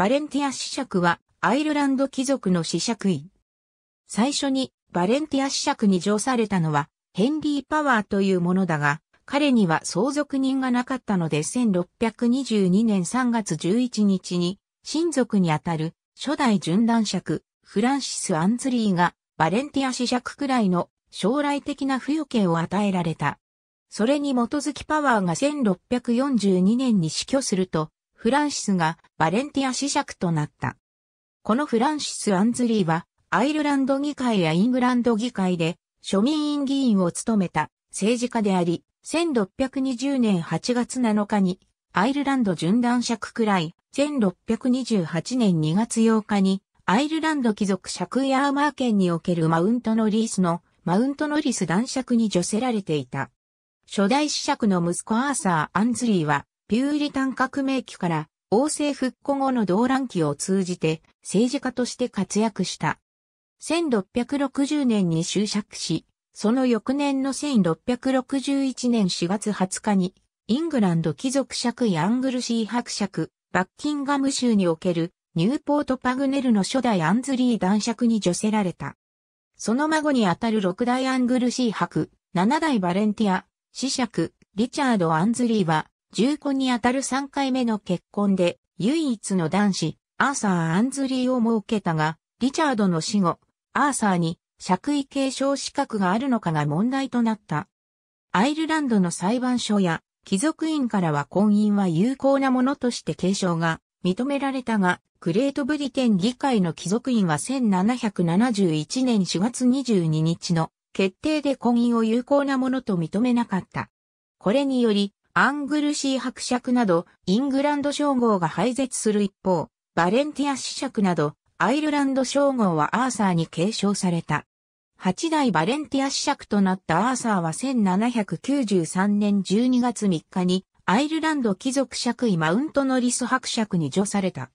バレンティア子爵はアイルランド貴族の子爵位。最初にバレンティア子爵に乗されたのはヘンリー・パワーというものだが、彼には相続人がなかったので1622年3月11日に親族にあたる初代準男爵フランシス・アンズリーがバレンティア子爵くらいの将来的な付与権を与えられた。それに基づきパワーが1642年に死去すると、フランシスがバレンティア子爵となった。このフランシス・アンズリーは、アイルランド議会やイングランド議会で庶民院議員を務めた政治家であり、1620年8月7日にアイルランド準男爵くらい、1628年2月8日にアイルランド貴族シャクアーマー県におけるマウントノリースのマウントノリス男爵に除せられていた。初代子爵の息子アーサー・アンズリーはピューリタン革命期から王政復古後の動乱期を通じて政治家として活躍した。1660年に就職し、その翌年の1661年4月20日に、イングランド貴族爵位アングルシー伯爵、バッキンガム州におけるニューポート・パグネルの初代アンズリー男爵に除せられた。その孫にあたる六代アングルシー伯、七代バレンティア、死爵、リチャード・アンズリーは、重5にあたる3回目の結婚で、唯一の男子、アーサー・アンズリーを設けたが、リチャードの死後、アーサーに爵位継承資格があるのかが問題となった。アイルランドの裁判所や貴族院からは婚姻は有効なものとして継承が認められたが、グレートブリテン議会の貴族院は1771年4月22日の決定で婚姻を有効なものと認めなかった。これにより、アングルシー伯爵など、イングランド称号が廃絶する一方、バレンティア子爵など、アイルランド称号はアーサーに継承された。八代バレンティア子爵となったアーサーは1793年12月3日に、アイルランド貴族爵位マウントノリス伯爵に除された。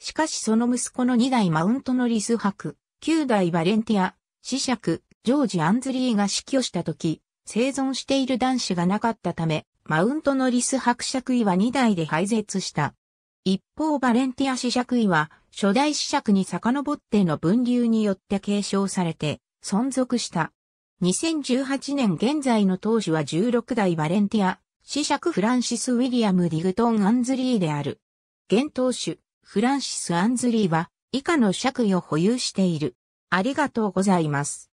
しかしその息子の二代マウントノリス伯、九代バレンティア、子爵、ジョージ・アンズリーが死去した時、生存している男子がなかったため、マウントノリス伯爵位は2代で廃絶した。一方バレンティア子爵位は初代子爵に遡っての分流によって継承されて存続した。2018年現在の当主は16代バレンティア、子爵フランシス・ウィリアム・ディグトン・アンズリーである。現当主、フランシス・アンズリーは以下の爵位を保有している。ありがとうございます。